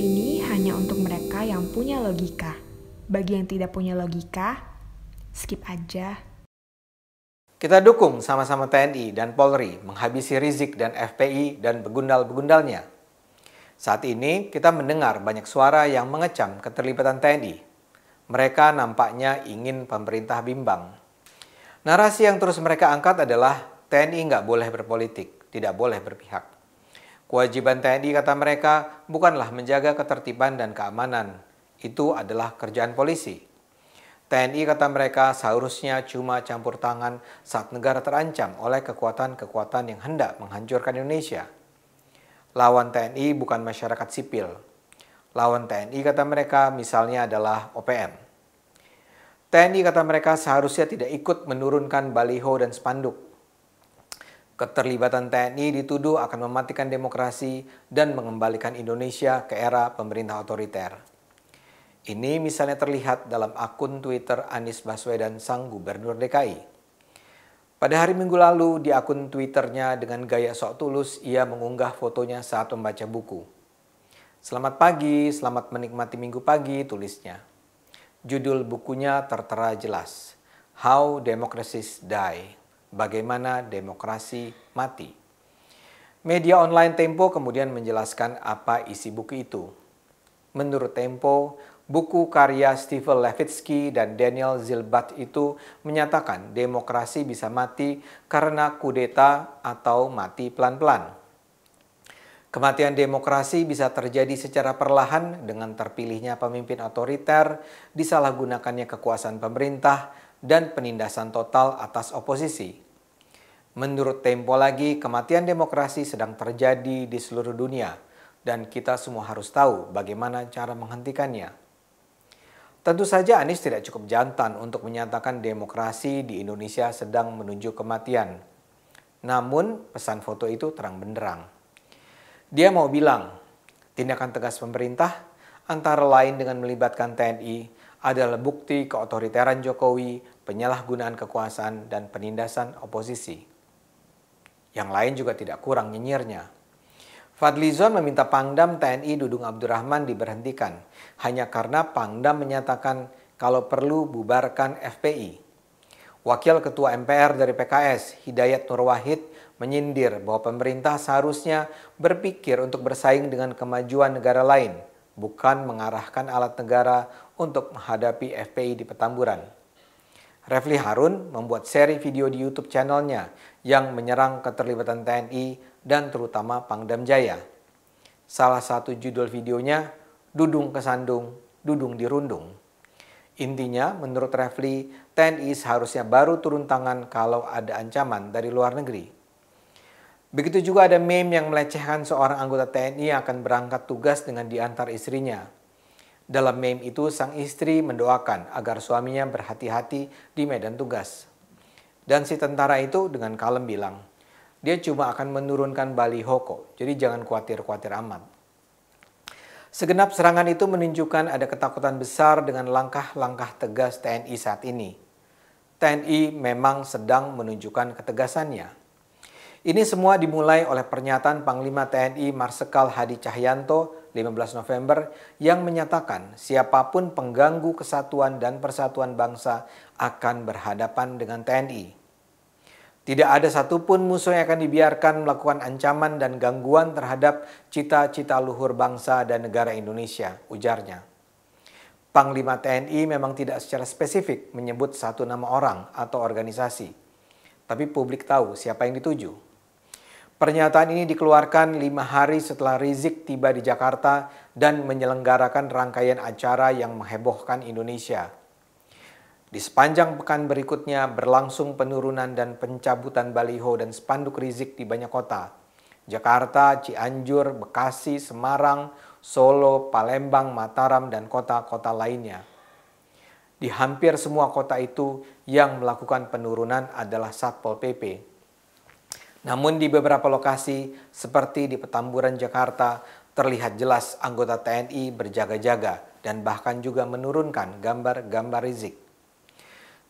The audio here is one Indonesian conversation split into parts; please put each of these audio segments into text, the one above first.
ini hanya untuk mereka yang punya logika. Bagi yang tidak punya logika, skip aja. Kita dukung sama-sama TNI dan Polri menghabisi Rizik dan FPI dan begundal-begundalnya. Saat ini kita mendengar banyak suara yang mengecam keterlibatan TNI. Mereka nampaknya ingin pemerintah bimbang. Narasi yang terus mereka angkat adalah TNI nggak boleh berpolitik, tidak boleh berpihak. Kewajiban TNI kata mereka bukanlah menjaga ketertiban dan keamanan. Itu adalah kerjaan polisi. TNI kata mereka seharusnya cuma campur tangan saat negara terancam oleh kekuatan-kekuatan yang hendak menghancurkan Indonesia. Lawan TNI bukan masyarakat sipil. Lawan TNI kata mereka misalnya adalah OPM. TNI kata mereka seharusnya tidak ikut menurunkan baliho dan spanduk Keterlibatan TNI dituduh akan mematikan demokrasi dan mengembalikan Indonesia ke era pemerintah otoriter. Ini misalnya terlihat dalam akun Twitter Anies Baswedan sang Gubernur DKI. Pada hari Minggu lalu, di akun Twitternya dengan gaya sok tulus, ia mengunggah fotonya saat membaca buku. Selamat pagi, selamat menikmati minggu pagi, tulisnya. Judul bukunya tertera jelas, How Democracies Die bagaimana demokrasi mati. Media online Tempo kemudian menjelaskan apa isi buku itu. Menurut Tempo, buku karya Stephen Levitsky dan Daniel Zilbat itu menyatakan demokrasi bisa mati karena kudeta atau mati pelan-pelan. Kematian demokrasi bisa terjadi secara perlahan dengan terpilihnya pemimpin otoriter, disalahgunakannya kekuasaan pemerintah, dan penindasan total atas oposisi. Menurut Tempo lagi, kematian demokrasi sedang terjadi di seluruh dunia dan kita semua harus tahu bagaimana cara menghentikannya. Tentu saja Anies tidak cukup jantan untuk menyatakan demokrasi di Indonesia sedang menuju kematian. Namun pesan foto itu terang benderang. Dia mau bilang, tindakan tegas pemerintah antara lain dengan melibatkan TNI adalah bukti keotoriteran Jokowi, penyalahgunaan kekuasaan, dan penindasan oposisi. Yang lain juga tidak kurang nyinyirnya. Fadlizon meminta Pangdam TNI Dudung Abdurrahman diberhentikan hanya karena Pangdam menyatakan kalau perlu bubarkan FPI. Wakil Ketua MPR dari PKS, Hidayat Nur Wahid, menyindir bahwa pemerintah seharusnya berpikir untuk bersaing dengan kemajuan negara lain, bukan mengarahkan alat negara untuk menghadapi FPI di Petamburan. Refli Harun membuat seri video di YouTube channelnya yang menyerang keterlibatan TNI dan terutama Pangdam Jaya. Salah satu judul videonya, Dudung Kesandung, Dudung Dirundung. Intinya, menurut Refli, TNI seharusnya baru turun tangan kalau ada ancaman dari luar negeri. Begitu juga ada meme yang melecehkan seorang anggota TNI yang akan berangkat tugas dengan diantar istrinya. Dalam meme itu, sang istri mendoakan agar suaminya berhati-hati di medan tugas. Dan si tentara itu dengan kalem bilang, dia cuma akan menurunkan baliho kok, jadi jangan khawatir-khawatir amat. Segenap serangan itu menunjukkan ada ketakutan besar dengan langkah-langkah tegas TNI saat ini. TNI memang sedang menunjukkan ketegasannya. Ini semua dimulai oleh pernyataan Panglima TNI Marsikal Hadi Cahyanto 15 November yang menyatakan siapapun pengganggu kesatuan dan persatuan bangsa akan berhadapan dengan TNI. Tidak ada satupun musuh yang akan dibiarkan melakukan ancaman dan gangguan terhadap cita-cita luhur bangsa dan negara Indonesia, ujarnya. Panglima TNI memang tidak secara spesifik menyebut satu nama orang atau organisasi, tapi publik tahu siapa yang dituju. Pernyataan ini dikeluarkan lima hari setelah Rizik tiba di Jakarta dan menyelenggarakan rangkaian acara yang menghebohkan Indonesia. Di sepanjang pekan berikutnya berlangsung penurunan dan pencabutan baliho dan spanduk Rizik di banyak kota. Jakarta, Cianjur, Bekasi, Semarang, Solo, Palembang, Mataram, dan kota-kota lainnya. Di hampir semua kota itu yang melakukan penurunan adalah Satpol PP. Namun di beberapa lokasi seperti di Petamburan Jakarta terlihat jelas anggota TNI berjaga-jaga dan bahkan juga menurunkan gambar-gambar Rizik.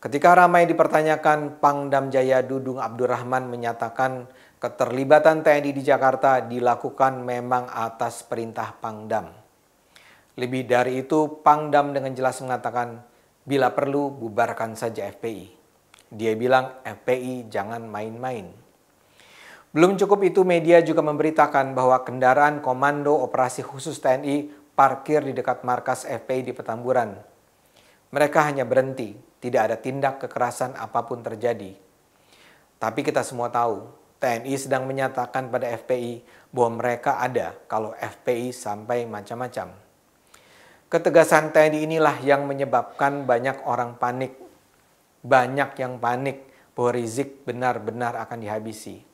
Ketika ramai dipertanyakan, Pangdam Jaya Dudung Abdurrahman menyatakan keterlibatan TNI di Jakarta dilakukan memang atas perintah Pangdam. Lebih dari itu, Pangdam dengan jelas mengatakan, bila perlu bubarkan saja FPI. Dia bilang FPI jangan main-main. Belum cukup itu media juga memberitakan bahwa kendaraan Komando Operasi Khusus TNI parkir di dekat markas FPI di Petamburan. Mereka hanya berhenti, tidak ada tindak kekerasan apapun terjadi. Tapi kita semua tahu, TNI sedang menyatakan pada FPI bahwa mereka ada kalau FPI sampai macam-macam. Ketegasan TNI inilah yang menyebabkan banyak orang panik. Banyak yang panik bahwa Rizik benar-benar akan dihabisi.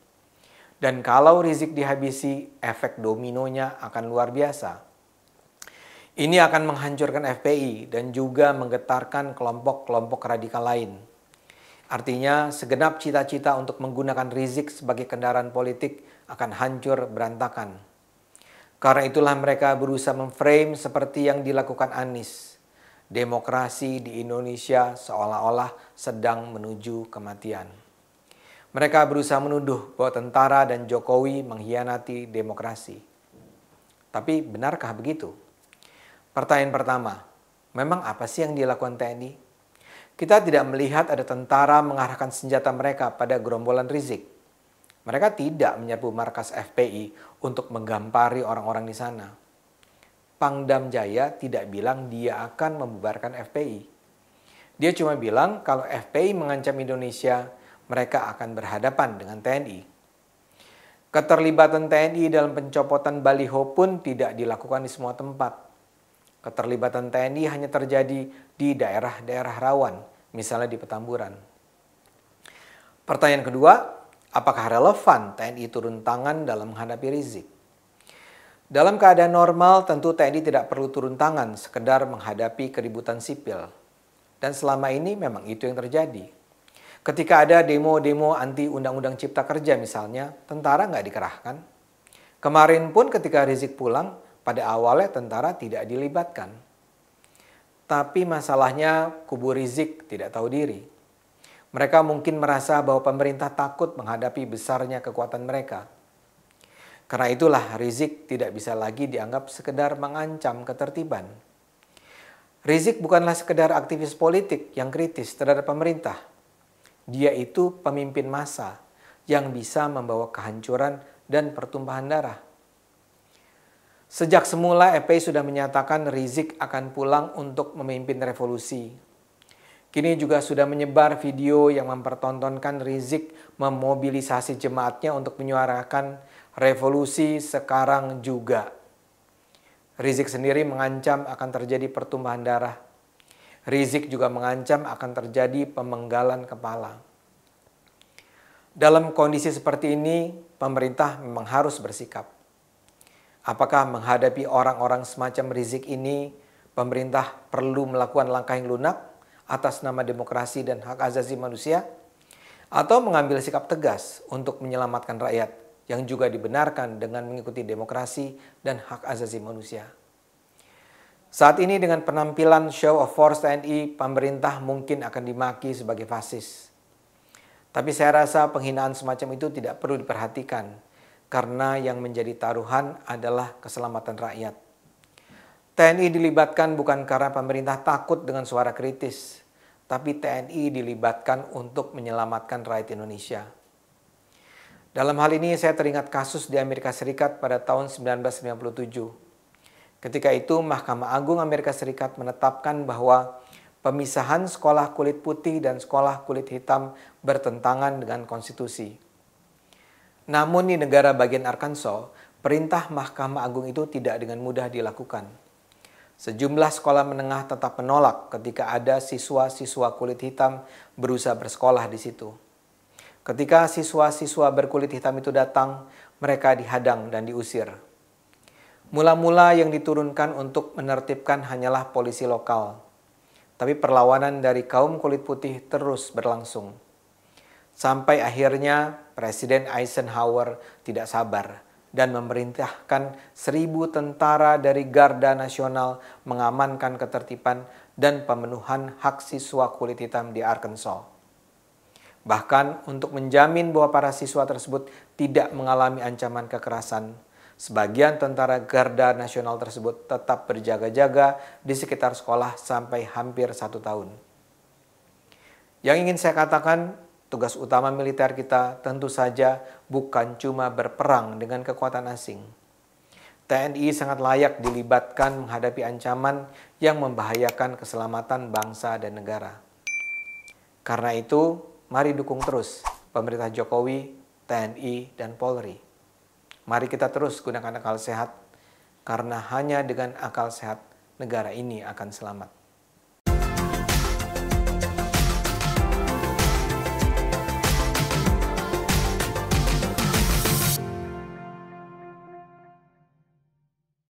Dan kalau rizik dihabisi, efek dominonya akan luar biasa. Ini akan menghancurkan FPI dan juga menggetarkan kelompok-kelompok radikal lain. Artinya, segenap cita-cita untuk menggunakan rizik sebagai kendaraan politik akan hancur berantakan. Karena itulah mereka berusaha memframe seperti yang dilakukan Anies. Demokrasi di Indonesia seolah-olah sedang menuju kematian. Mereka berusaha menuduh bahwa tentara dan Jokowi mengkhianati demokrasi. Tapi benarkah begitu? Pertanyaan pertama, memang apa sih yang dilakukan TNI? Kita tidak melihat ada tentara mengarahkan senjata mereka pada gerombolan Rizik. Mereka tidak menyerbu markas FPI untuk menggampari orang-orang di sana. Pangdam Jaya tidak bilang dia akan membubarkan FPI. Dia cuma bilang kalau FPI mengancam Indonesia, mereka akan berhadapan dengan TNI. Keterlibatan TNI dalam pencopotan baliho pun tidak dilakukan di semua tempat. Keterlibatan TNI hanya terjadi di daerah-daerah rawan, misalnya di Petamburan. Pertanyaan kedua, apakah relevan TNI turun tangan dalam menghadapi Rizik? Dalam keadaan normal, tentu TNI tidak perlu turun tangan sekedar menghadapi keributan sipil. Dan selama ini memang itu yang terjadi. Ketika ada demo-demo anti Undang-Undang Cipta Kerja misalnya, tentara nggak dikerahkan. Kemarin pun ketika Rizik pulang, pada awalnya tentara tidak dilibatkan. Tapi masalahnya kubu Rizik tidak tahu diri. Mereka mungkin merasa bahwa pemerintah takut menghadapi besarnya kekuatan mereka. Karena itulah Rizik tidak bisa lagi dianggap sekedar mengancam ketertiban. Rizik bukanlah sekedar aktivis politik yang kritis terhadap pemerintah, dia itu pemimpin masa yang bisa membawa kehancuran dan pertumpahan darah. Sejak semula FPI sudah menyatakan Rizik akan pulang untuk memimpin revolusi. Kini juga sudah menyebar video yang mempertontonkan Rizik memobilisasi jemaatnya untuk menyuarakan revolusi sekarang juga. Rizik sendiri mengancam akan terjadi pertumpahan darah Rizik juga mengancam akan terjadi pemenggalan kepala. Dalam kondisi seperti ini, pemerintah memang harus bersikap. Apakah menghadapi orang-orang semacam Rizik ini, pemerintah perlu melakukan langkah yang lunak atas nama demokrasi dan hak asasi manusia? Atau mengambil sikap tegas untuk menyelamatkan rakyat yang juga dibenarkan dengan mengikuti demokrasi dan hak asasi manusia? Saat ini dengan penampilan show of force TNI, pemerintah mungkin akan dimaki sebagai fasis. Tapi saya rasa penghinaan semacam itu tidak perlu diperhatikan, karena yang menjadi taruhan adalah keselamatan rakyat. TNI dilibatkan bukan karena pemerintah takut dengan suara kritis, tapi TNI dilibatkan untuk menyelamatkan rakyat Indonesia. Dalam hal ini saya teringat kasus di Amerika Serikat pada tahun 1997 Ketika itu Mahkamah Agung Amerika Serikat menetapkan bahwa pemisahan sekolah kulit putih dan sekolah kulit hitam bertentangan dengan konstitusi. Namun di negara bagian Arkansas, perintah Mahkamah Agung itu tidak dengan mudah dilakukan. Sejumlah sekolah menengah tetap menolak ketika ada siswa-siswa kulit hitam berusaha bersekolah di situ. Ketika siswa-siswa berkulit hitam itu datang, mereka dihadang dan diusir. Mula-mula yang diturunkan untuk menertibkan hanyalah polisi lokal. Tapi perlawanan dari kaum kulit putih terus berlangsung. Sampai akhirnya Presiden Eisenhower tidak sabar dan memerintahkan seribu tentara dari Garda Nasional mengamankan ketertiban dan pemenuhan hak siswa kulit hitam di Arkansas. Bahkan untuk menjamin bahwa para siswa tersebut tidak mengalami ancaman kekerasan, Sebagian tentara Garda Nasional tersebut tetap berjaga-jaga di sekitar sekolah sampai hampir satu tahun. Yang ingin saya katakan, tugas utama militer kita tentu saja bukan cuma berperang dengan kekuatan asing. TNI sangat layak dilibatkan menghadapi ancaman yang membahayakan keselamatan bangsa dan negara. Karena itu, mari dukung terus pemerintah Jokowi, TNI, dan Polri. Mari kita terus gunakan akal sehat, karena hanya dengan akal sehat negara ini akan selamat.